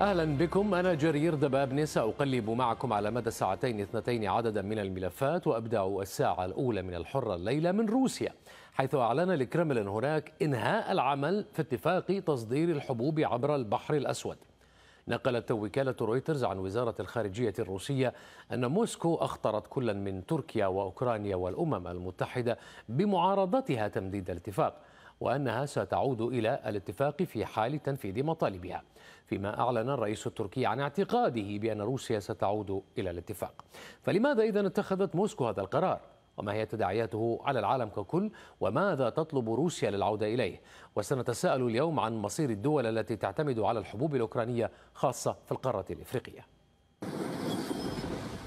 أهلا بكم أنا جرير دبابني سأقلب معكم على مدى ساعتين اثنتين عددا من الملفات وأبدأ الساعة الأولى من الحرة الليلة من روسيا حيث أعلن الكرملين هناك إنهاء العمل في اتفاق تصدير الحبوب عبر البحر الأسود نقلت وكالة رويترز عن وزارة الخارجية الروسية أن موسكو أخطرت كلا من تركيا وأوكرانيا والأمم المتحدة بمعارضتها تمديد الاتفاق وأنها ستعود إلى الاتفاق في حال تنفيذ مطالبها فيما أعلن الرئيس التركي عن اعتقاده بأن روسيا ستعود إلى الاتفاق فلماذا إذا اتخذت موسكو هذا القرار؟ وما هي تداعياته على العالم ككل وماذا تطلب روسيا للعودة إليه وسنتساءل اليوم عن مصير الدول التي تعتمد على الحبوب الأوكرانية خاصة في القارة الإفريقية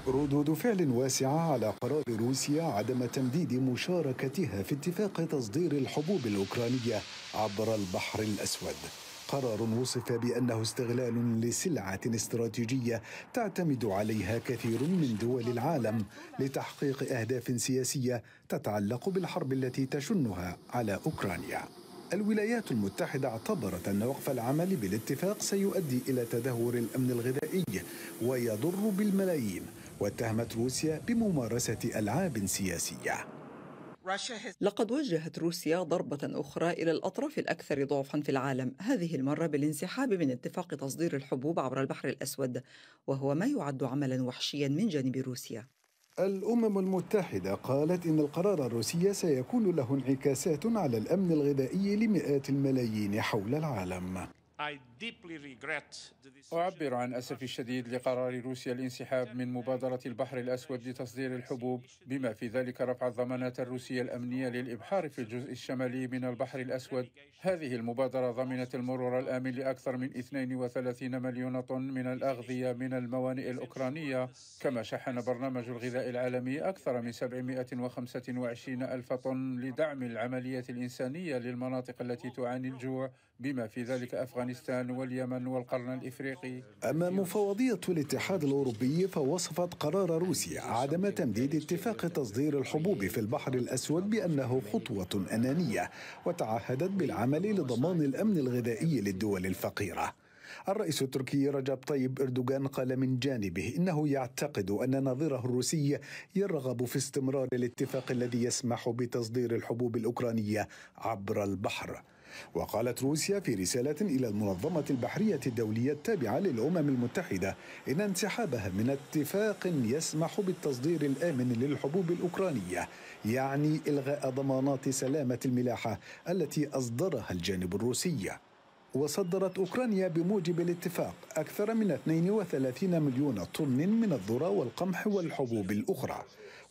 ردود فعل واسعة على قرار روسيا عدم تمديد مشاركتها في اتفاق تصدير الحبوب الأوكرانية عبر البحر الأسود قرار وصف بأنه استغلال لسلعة استراتيجية تعتمد عليها كثير من دول العالم لتحقيق أهداف سياسية تتعلق بالحرب التي تشنها على أوكرانيا الولايات المتحدة اعتبرت أن وقف العمل بالاتفاق سيؤدي إلى تدهور الأمن الغذائي ويضر بالملايين واتهمت روسيا بممارسة ألعاب سياسية لقد وجهت روسيا ضربة أخرى إلى الأطراف الأكثر ضعفا في العالم هذه المرة بالانسحاب من اتفاق تصدير الحبوب عبر البحر الأسود وهو ما يعد عملا وحشيا من جانب روسيا الأمم المتحدة قالت إن القرار الروسي سيكون له انعكاسات على الأمن الغذائي لمئات الملايين حول العالم أعبر عن أسفي الشديد لقرار روسيا الانسحاب من مبادرة البحر الأسود لتصدير الحبوب بما في ذلك رفع الضمانات الروسية الأمنية للإبحار في الجزء الشمالي من البحر الأسود هذه المبادرة ضمنت المرور الآمن لأكثر من 32 مليون طن من الأغذية من الموانئ الأوكرانية كما شحن برنامج الغذاء العالمي أكثر من 725 ألف طن لدعم العملية الإنسانية للمناطق التي تعاني الجوع بما في ذلك افغانستان واليمن والقرن الافريقي. اما مفوضيه الاتحاد الاوروبي فوصفت قرار روسيا عدم تمديد اتفاق تصدير الحبوب في البحر الاسود بانه خطوه انانيه وتعهدت بالعمل لضمان الامن الغذائي للدول الفقيره. الرئيس التركي رجب طيب اردوغان قال من جانبه انه يعتقد ان نظيره الروسي يرغب في استمرار الاتفاق الذي يسمح بتصدير الحبوب الاوكرانيه عبر البحر وقالت روسيا في رسالة إلى المنظمة البحرية الدولية التابعة للأمم المتحدة إن انسحابها من اتفاق يسمح بالتصدير الآمن للحبوب الأوكرانية يعني إلغاء ضمانات سلامة الملاحة التي أصدرها الجانب الروسي وصدرت أوكرانيا بموجب الاتفاق أكثر من 32 مليون طن من الذرة والقمح والحبوب الأخرى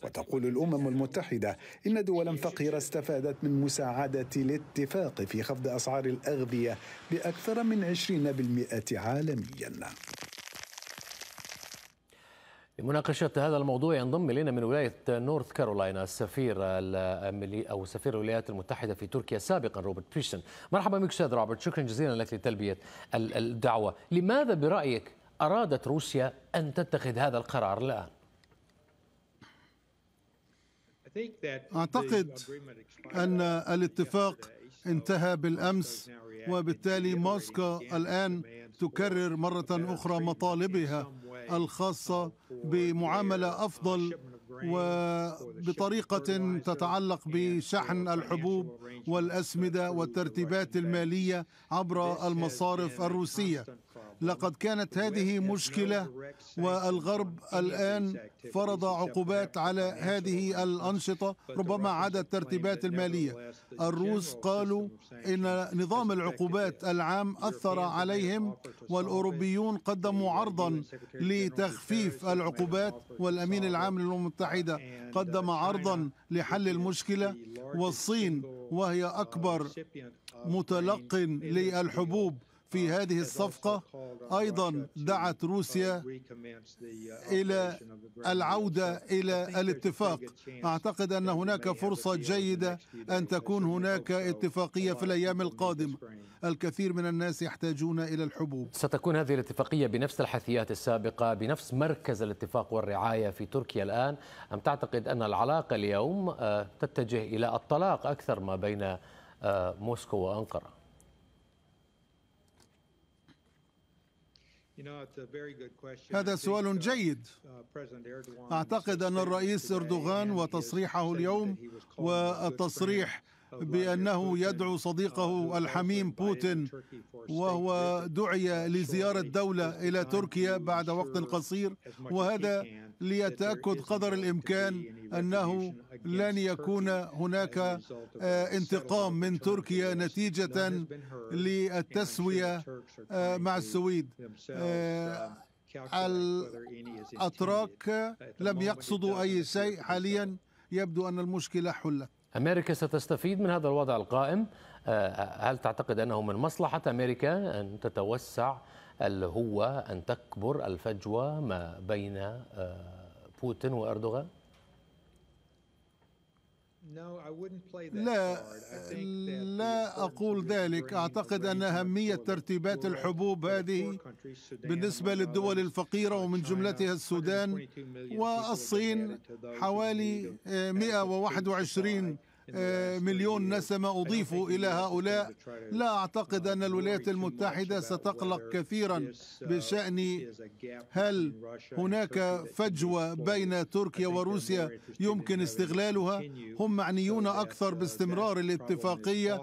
وتقول الأمم المتحدة إن دولا فقيرة استفادت من مساعدة الاتفاق في خفض أسعار الأغذية بأكثر من 20% عالميا لمناقشة هذا الموضوع ينضم إلينا من ولاية نورث كارولاينا السفير أو سفير الولايات المتحدة في تركيا سابقا روبرت بيشن مرحبا بك أستاذ روبرت شكرا جزيلا لك لتلبية الدعوة لماذا برأيك أرادت روسيا أن تتخذ هذا القرار الآن؟ اعتقد ان الاتفاق انتهى بالامس وبالتالي موسكو الان تكرر مره اخرى مطالبها الخاصه بمعامله افضل وبطريقة تتعلق بشحن الحبوب والأسمدة والترتيبات المالية عبر المصارف الروسية لقد كانت هذه مشكلة والغرب الآن فرض عقوبات على هذه الأنشطة ربما عدا الترتيبات المالية الروس قالوا إن نظام العقوبات العام أثر عليهم والأوروبيون قدموا عرضا لتخفيف العقوبات والأمين العام للأمم المتحدة قدم عرضا لحل المشكلة والصين وهي أكبر متلق للحبوب في هذه الصفقة أيضا دعت روسيا إلى العودة إلى الاتفاق أعتقد أن هناك فرصة جيدة أن تكون هناك اتفاقية في الأيام القادمة الكثير من الناس يحتاجون إلى الحبوب ستكون هذه الاتفاقية بنفس الحثيات السابقة بنفس مركز الاتفاق والرعاية في تركيا الآن أم تعتقد أن العلاقة اليوم آه، تتجه إلى الطلاق أكثر ما بين آه، موسكو وأنقرة هذا سؤال uh, جيد uh, اعتقد ان الرئيس اردوغان وتصريحه اليوم والتصريح بأنه يدعو صديقه الحميم بوتين وهو دعي لزيارة دولة إلى تركيا بعد وقت قصير وهذا ليتأكد قدر الإمكان أنه لن يكون هناك آه، انتقام من تركيا نتيجة للتسوية آه، مع السويد آه، الأتراك لم يقصدوا أي شيء حاليا يبدو أن المشكلة حلت أمريكا ستستفيد من هذا الوضع القائم آه، آه، هل تعتقد أنه من مصلحة أمريكا أن تتوسع الهوة أن تكبر الفجوة ما بين آه، بوتين وأردوغان؟ لا لا أقول ذلك أعتقد أن أهمية ترتيبات الحبوب هذه بالنسبة للدول الفقيرة ومن جملتها السودان والصين حوالي 121 آه، مليون نسمة أضيفوا إلى هؤلاء لا أعتقد أن الولايات المتحدة ستقلق كثيرا بشأن هل هناك فجوة بين تركيا وروسيا يمكن استغلالها هم معنيون أكثر باستمرار الاتفاقية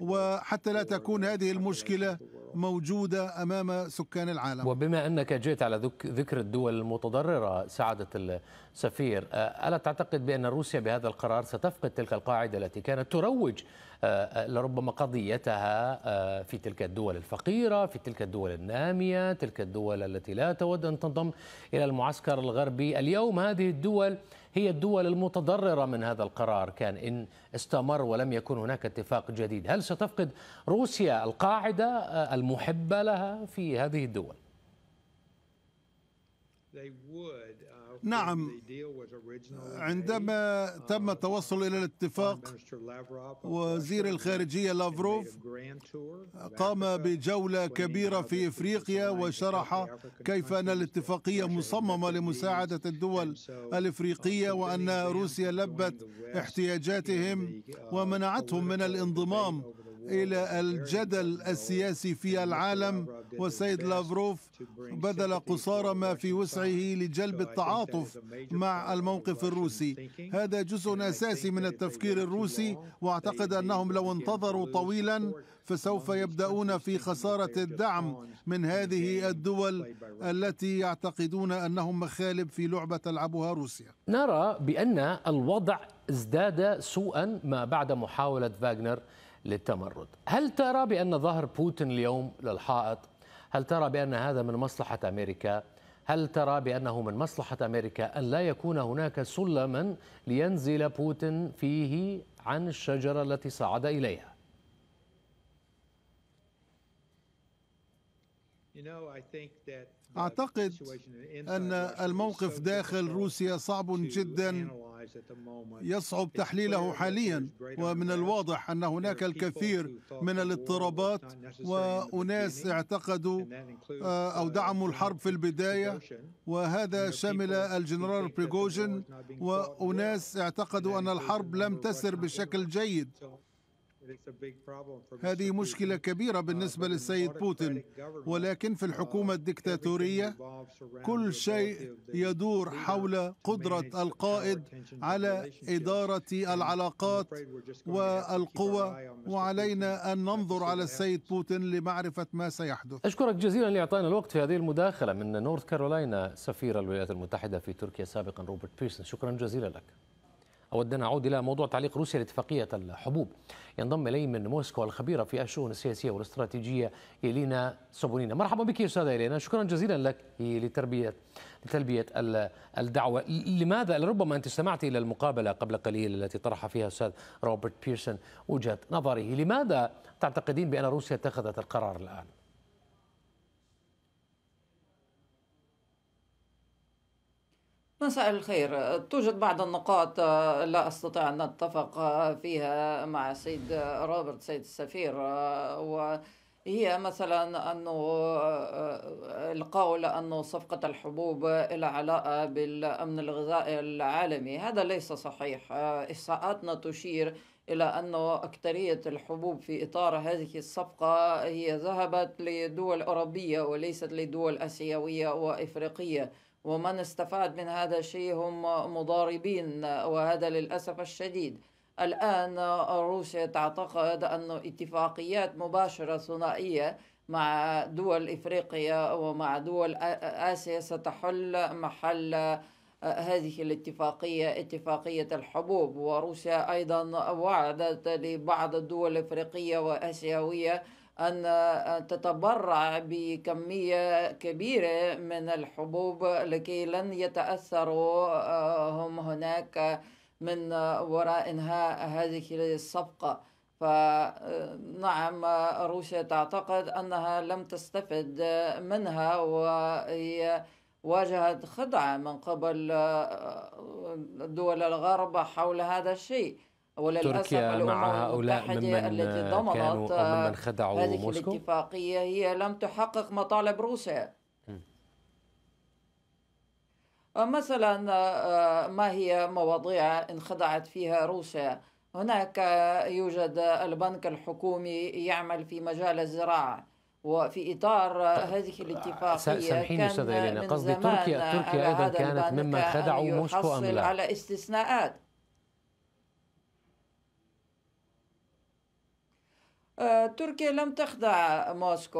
وحتى لا تكون هذه المشكلة موجودة أمام سكان العالم وبما أنك جئت على ذكر الدول المتضررة سعادة السفير آه، ألا تعتقد بأن روسيا بهذا القرار ستفقد تلك القاعدة التي كانت تروج آه، لربما قضيتها آه، في تلك الدول الفقيرة في تلك الدول النامية تلك الدول التي لا تود أن تنضم إلى المعسكر الغربي اليوم هذه الدول هي الدول المتضررة من هذا القرار كان إن استمر ولم يكن هناك اتفاق جديد هل ستفقد روسيا القاعدة آه، المحبة لها في هذه الدول؟ Uh, نعم عندما uh, تم التوصل الى الاتفاق وزير الخارجيه لافروف قام بجوله كبيره في افريقيا وشرح كيف ان الاتفاقيه مصممه لمساعده الدول uh, الافريقيه وان روسيا لبت احتياجاتهم ومنعتهم من الانضمام الى الجدل السياسي في العالم والسيد لافروف بذل قصارى ما في وسعه لجلب التعاطف مع الموقف الروسي هذا جزء اساسي من التفكير الروسي واعتقد انهم لو انتظروا طويلا فسوف يبداون في خساره الدعم من هذه الدول التي يعتقدون انهم مخالب في لعبه تلعبها روسيا نرى بان الوضع ازداد سوءا ما بعد محاوله فاغنر للتمرد هل ترى بأن ظهر بوتين اليوم للحائط هل ترى بأن هذا من مصلحة أمريكا هل ترى بأنه من مصلحة أمريكا أن لا يكون هناك سلما لينزل بوتين فيه عن الشجرة التي صعد إليها أعتقد أن الموقف داخل روسيا صعب جدا يصعب تحليله حاليا ومن الواضح ان هناك الكثير من الاضطرابات واناس اعتقدوا آه، او دعموا الحرب في البدايه وهذا شمل الجنرال بريغوجين واناس اعتقدوا ان الحرب لم تسر بشكل جيد هذه مشكلة كبيرة uh, بالنسبة للسيد بوتين ولكن في الحكومة uh, الدكتاتورية كل شيء يدور حول قدرة القائد على إدارة العلاقات والقوى وعلينا أن ننظر على السيد بوتين لمعرفة ما سيحدث أشكرك جزيلا لإعطائنا الوقت في هذه المداخلة من نورث كارولاينا سفير الولايات المتحدة في تركيا سابقا روبرت بيرسون شكرا جزيلا لك أود أن أعود إلى موضوع تعليق روسيا لاتفاقية الحبوب ينضم إلي من موسكو الخبيرة في الشؤون السياسية والاستراتيجية إلينا سوبونينا مرحبا بك يا أستاذة إلينا شكرا جزيلا لك لتربية لتلبية الدعوة لماذا لربما أنت استمعت إلى المقابلة قبل قليل التي طرح فيها الأستاذ روبرت بيرسون وجهة نظره لماذا تعتقدين بأن روسيا اتخذت القرار الآن؟ مساء الخير توجد بعض النقاط آه، لا أستطيع أن أتفق آه، فيها مع السيد آه، روبرت سيد السفير وهي مثلا أنه القول أنه صفقة الحبوب إلى علاقة بالأمن الغذائي العالمي هذا ليس صحيح إحصاءاتنا تشير إلى انه أكثرية الحبوب في إطار هذه الصفقة هي ذهبت لدول أوروبية وليست لدول آسيوية وإفريقية ومن استفاد من هذا الشيء هم مضاربين وهذا للأسف الشديد الآن روسيا تعتقد أن اتفاقيات مباشرة ثنائية مع دول إفريقيا ومع دول آسيا ستحل محل هذه الاتفاقية اتفاقية الحبوب وروسيا أيضا وعدت لبعض الدول الإفريقية وآسيوية أن تتبرع بكمية كبيرة من الحبوب لكي لن يتأثروا آه، هم هناك من وراء إنهاء هذه الصفقة فنعم آه، روسيا تعتقد أنها لم تستفد منها وهي واجهت خدعة من قبل آه، دول الغرب حول هذا الشيء وللأسف تركيا مع هؤلاء ممن التي ضمنت كانوا ممن خدعوا هذه موسكو؟ الاتفاقية هي لم تحقق مطالب روسيا مثلا آه، ما هي مواضيع انخدعت فيها روسيا هناك يوجد البنك الحكومي يعمل في مجال الزراعة وفي اطار طيب، هذه آه، الاتفاقيه سامحيني استاذ الينا قصدي تركيا تركيا ايضا كانت ممن خدعوا موسكو ام لا؟ على استثناءات تركيا لم تخدع موسكو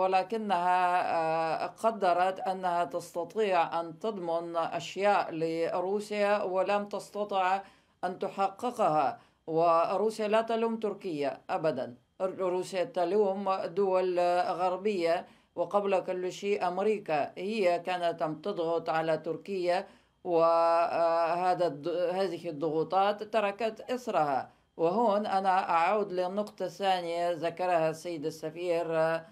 ولكنها آه، قدرت انها تستطيع ان تضمن اشياء لروسيا ولم تستطع ان تحققها وروسيا لا تلوم تركيا ابدا روسيا تلوم دول غربيه وقبل كل شيء امريكا هي كانت تضغط على تركيا وهذا آه، هذه الضغوطات تركت اثرها وهون أنا أعود للنقطة الثانية ذكرها السيد السفير آه،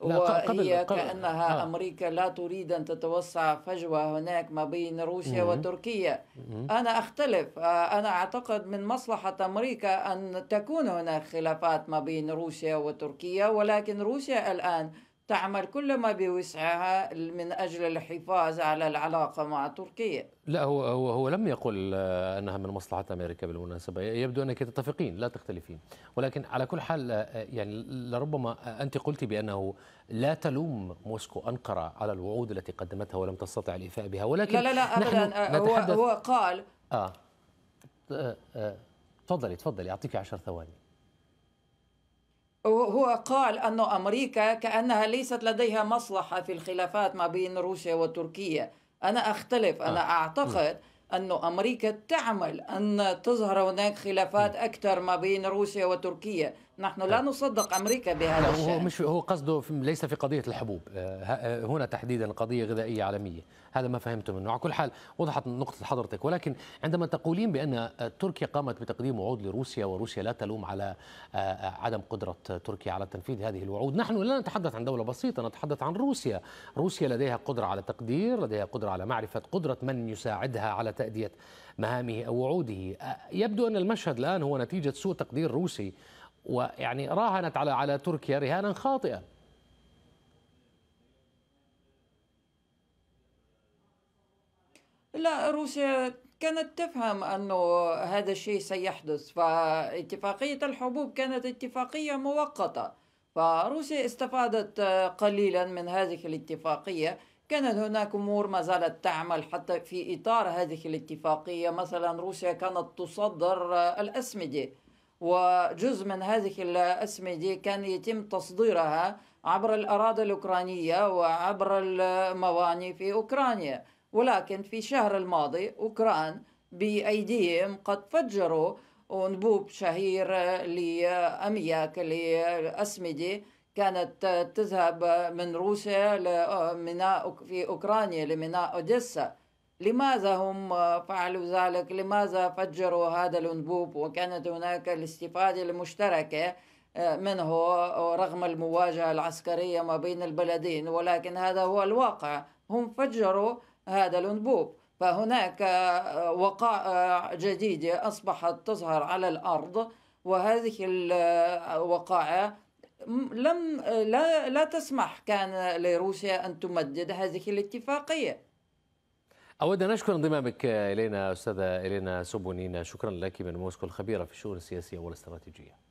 وهي كأنها آه. أمريكا لا تريد أن تتوسع فجوة هناك ما بين روسيا مم. وتركيا مم. أنا أختلف آه، أنا أعتقد من مصلحة أمريكا أن تكون هناك خلافات ما بين روسيا وتركيا ولكن روسيا الآن تعمل كل ما بوسعها من اجل الحفاظ على العلاقه مع تركيا. لا هو هو هو لم يقل آه، انها من مصلحه امريكا بالمناسبه، يبدو انك تتفقين لا تختلفين، ولكن على كل حال آه، آه، يعني لربما انت قلت بانه لا تلوم موسكو انقره على الوعود التي قدمتها ولم تستطع الايفاء بها، ولكن لا لا لا ابدا هو هو قال اه تفضلي تفضلي اعطيك 10 ثواني هو قال أن أمريكا كأنها ليست لديها مصلحة في الخلافات ما بين روسيا وتركيا أنا أختلف أنا آه. أعتقد أن أمريكا تعمل أن تظهر هناك خلافات أكثر ما بين روسيا وتركيا نحن لا أه. نصدق امريكا بهذا الشيء هو مش هو قصده ليس في قضيه الحبوب أه، أه، هنا تحديدا قضيه غذائيه عالميه هذا ما فهمته منه على كل حال وضحت نقطه حضرتك ولكن عندما تقولين بان تركيا قامت بتقديم وعود لروسيا وروسيا لا تلوم على عدم قدره تركيا على تنفيذ هذه الوعود نحن لا نتحدث عن دوله بسيطه نتحدث عن روسيا روسيا لديها قدره على تقدير لديها قدره على معرفه قدره من يساعدها على تاديه مهامه او وعوده يبدو ان المشهد الان هو نتيجه سوء تقدير روسي ويعني راهنت على على تركيا رهانا خاطئا لا روسيا كانت تفهم أنه هذا الشيء سيحدث فاتفاقية الحبوب كانت اتفاقية مؤقتة فروسيا استفادت قليلا من هذه الاتفاقية كانت هناك أمور ما زالت تعمل حتى في إطار هذه الاتفاقية مثلا روسيا كانت تصدر الأسمدة وجزء من هذه الأسمدة كان يتم تصديرها عبر الأراضي الأوكرانية وعبر الموانئ في أوكرانيا ولكن في الشهر الماضي أوكران بأيديهم قد فجروا أنبوب شهير لأمياك لأسمدة كانت تذهب من روسيا في أوكرانيا لميناء أوديسا لماذا هم فعلوا ذلك لماذا فجروا هذا الانبوب وكانت هناك الاستفادة المشتركة آه، منه رغم المواجهة العسكرية ما بين البلدين ولكن هذا هو الواقع هم فجروا هذا الانبوب فهناك آه، وقائع آه، جديدة أصبحت تظهر على الأرض وهذه الوقائع لم لا, لا تسمح كان لروسيا أن تمدد هذه الاتفاقية أود أن أشكر انضمامك إلينا أستاذة إلينا سوبونينا شكرا لك من موسكو الخبيرة في الشؤون السياسية والاستراتيجية